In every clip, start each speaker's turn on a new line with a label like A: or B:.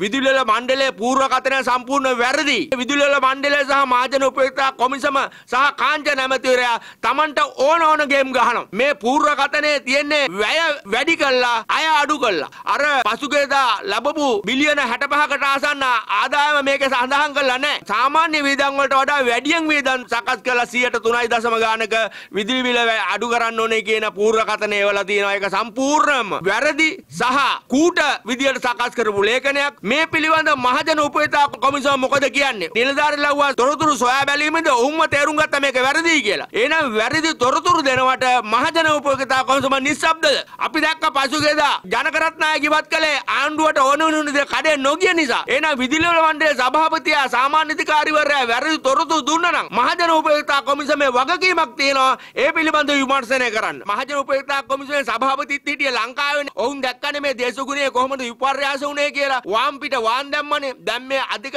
A: විදුලල මණ්ඩලය පූර්වකතනය සම්පූර්ණ වැරදි. විදුලල මණ්ඩලය සහ මාජන උපේක්තා කොමිසම සහ කාංච නැමතිවරයා තමන්ට ඕන ඕන ගේම් ගහනම්. මේ පූර්වකතනය තියෙන්නේ වැය වැඩි කල්ලා අය අඩු කල්ලා. අර පසුගේදා ලබපු බිලියන හැටපහකට ආසන්න ආදායම මේක සඳහන් කල්ලා නෑ. සාමාන්‍ය වීදන්වලට වඩා වැඩියෙන් වීදන් සකස් කලා සියට තුනයි දසම ගානක විදිවිල අඩු කරන්න ඕනේ කියන පූර්වකතනය වල තියෙනවා එක සම්පූර්ණම වැරදි සහ කූට විදියට සකස් කරපු ලේඛනයක් මේ පිළිබඳ මහජන උපේතා කොමිසම මොකද කියන්නේ? නිලධාරී ලව්වා තොරතුරු සොයා බැලීමේද ඔවුන්ම තේරුම් ගත්ත මේක වැරදි කියලා. එහෙනම් වැරදි තොරතුරු දෙනවට මහජන උපේතා කොමිසම නිස්සබ්දද? අපි දැක්ක පසුගියදා ජනකරත්නායක ඉවත් කළේ ආණ්ඩුවට ඕන වුණු දේ කඩේ නොගිය නිසා. එහෙනම් විදුලිවල මණ්ඩලයේ සභාපතියා සාමාන්‍යධිකාරිවරයා වැරදි තොරතුරු දුන්නා නම් මහජන උපේතා කොමිසමේ වගකීමක් තියෙනවා ඒ පිළිබඳව විමර්ශනය කරන්න. මහජන උපේතා කොමිසමේ සභාපතිත් හිටිය ලංකාවේ ඔවුන් දැක්කනේ මේ දේශගුණයේ කොහොමද විපර්යාස වුණේ කියලා. කම්පිට වාන් දැම්මනේ දැන් මේ අධික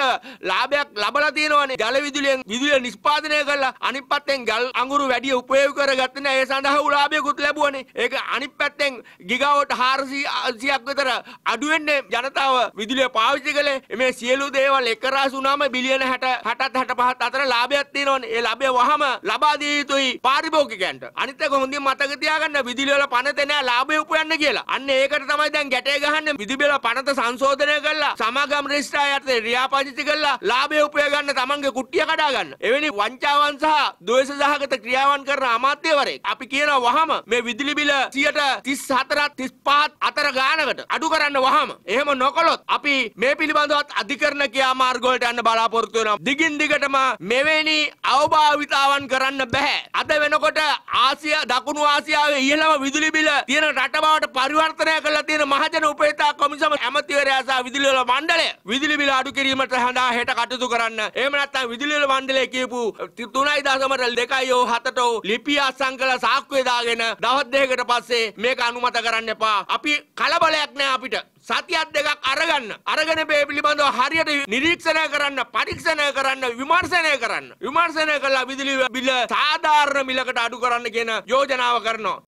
A: ලාභයක් ලබලා තියෙනවානේ ජල විදුලියෙන් විදුලිය නිෂ්පාදනය කරලා අනිත් පැත්තෙන් ගල් අඟුරු වැඩි උපයෝග කරගත්තේ නැහැ ඒ සඳහා ලාභයකුත් ලැබුවනේ ඒක අනිත් පැත්තෙන් ගිගාවොට් 400ක් විතර අඩු වෙන්නේ ජනතාව විදුලිය පාවිච්චි කළේ මේ සියලු දේවල් එකරාශ වුණාම බිලියන 60 60ත් 65ත් අතර ලාභයක් තියෙනවානේ ඒ ලාභය වහම ලබා දිය යුතුයි පාරිභෝගිකයන්ට අනිත් එක හොඳින් මතක තියාගන්න විදුලිය වල පනත නෑ ලාභය උපයන්න කියලා අන්න ඒකට තමයි දැන් ගැටේ ගහන්නේ විදුලිය වල පනත සංශෝධනය කරලා කරලා සමාගම් රෙජිස්ට්‍රාරය යටතේ ක්‍රියාපදිත කරලා ලාභය උපය ගන්න තමන්ගේ කුට්ටිය කඩා ගන්න. එවැනි වංචාවන් සහ ද්වේෂ සහගත ක්‍රියාවන් කරන අමාත්‍යවරයෙක් අපි කියන වහම මේ විදුලි බිල 134 35 අතර ගානකට අඩු කරන්න වහම. එහෙම නොකළොත් අපි මේ පිළිබඳවත් අධිකරණ ක්‍රියාමාර්ග වලට යන්න බලාපොරොත්තු වෙනවා. දිගින් දිගටම මෙවැනි අවභාවිතාවන් කරන්න බෑ. අද වෙනකොට ආසියා දකුණු ආසියාවේ ඉහළම විදුලි බිල තියෙන රට බවට පරිවර්තනය කරලා තියෙන මහජන උපේතා කොමිසම ඇමතිවරයා සහ විදුලි විදුලිවල මණ්ඩලය විදුලි බිල අඩු කිරීමට සඳහා හෙට කටයුතු කරන්න. එහෙම නැත්නම් විදුලිවල මණ්ඩලය කියපු 3.2 ඕ 7ට ඕ ලිපිය අත්සන් කළ සාක්කුවේ දාගෙන දවස් දෙකකට පස්සේ මේක අනුමත කරන්න එපා. අපි කලබලයක් නෑ අපිට. සතියක් දෙකක් අරගන්න අරගෙන මේ පිළිබඳව හරියට නිරීක්ෂණය කරන්න පරීක්ෂණය කරන්න විමර්ශනය කරන්න විමර්ශනය කළා විදුලි බිල සාධාරණ මිලකට අඩු කරන්න කියන යෝජනාව කරනවා